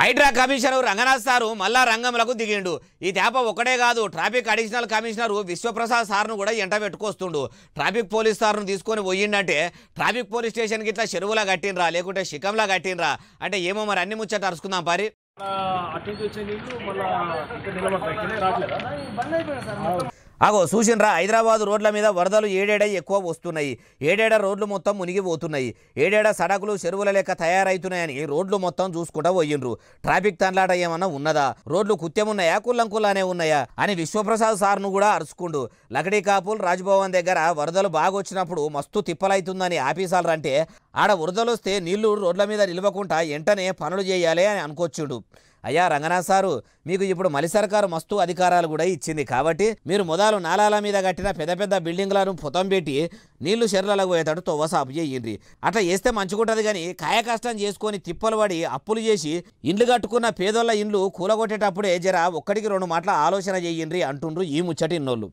Hydraa commissioner Ranganath sir మళ్ళా రంగంలకు దిగిండు ఈ తేప ఒకటే కాదు ట్రాఫిక్ అడిషనల్ కమిషనర్ విశ్వప్రసాద్ సార్ను కూడా ఎంట పెట్టుకొస్తుండు ట్రాఫిక్ పోలీస్ సార్ను తీసుకొని పోయిండంటే ట్రాఫిక్ పోలీస్ స్టేషన్కి ఇట్లా చెరువులా కట్టినరా లేకుంటే శిఖంలా కట్టినరా అంటే ఏమో మరి అన్ని ముచ్చట అరుచుకుందాం పరి అటు వచ్చే అగో చూసినరా హైదరాబాద్ రోడ్ల మీద వరదలు ఏడేడ ఎక్కువ వస్తున్నాయి ఏడేడ రోడ్లు మొత్తం మునిగిపోతున్నాయి ఏడేడ సడకులు చెరువుల లేక తయారవుతున్నాయని రోడ్లు మొత్తం చూసుకుంటా పోయిండ్రు ట్రాఫిక్ తండ్లాట ఏమన్నా ఉన్నదా రోడ్లు కుత్యమున్నాయా కుల్లంకుల్లానే ఉన్నాయా అని విశ్వప్రసాద్ సార్ను కూడా అరుచుకుండు లకడీ కాపుల్ రాజ్భవన్ దగ్గర వరదలు బాగొచ్చినప్పుడు మస్తు తిప్పలైతుందని ఆఫీసాలు అంటే ఆడ వరదలొస్తే నీళ్లు రోడ్ల మీద నిలవకుండా వెంటనే పనులు చేయాలి అని అనుకోచ్చుడు అయ్యా రంగనాథ్ సారు మీకు ఇప్పుడు మలి సర్కారు మస్తు అధికారాలు కూడా ఇచ్చింది కాబట్టి మీరు మొదలు నాలాల మీద కట్టిన పెద్ద పెద్ద బిల్డింగ్లను పుతం పెట్టి నీళ్లు చెర్లకు పోయేటట్టు తొవ్వ సాపు చేయండి అట్లా చేస్తే మంచుకుంటుంది కానీ కాయ కష్టం చేసుకొని తిప్పలు పడి అప్పులు చేసి ఇండ్లు కట్టుకున్న పేదోళ్ళ ఇండ్లు కూలగొట్టేటప్పుడే జర ఒక్కడికి రెండు మాటల ఆలోచన చేయండి అంటుండ్రు ఈ ముచ్చటి ఇన్నోళ్ళు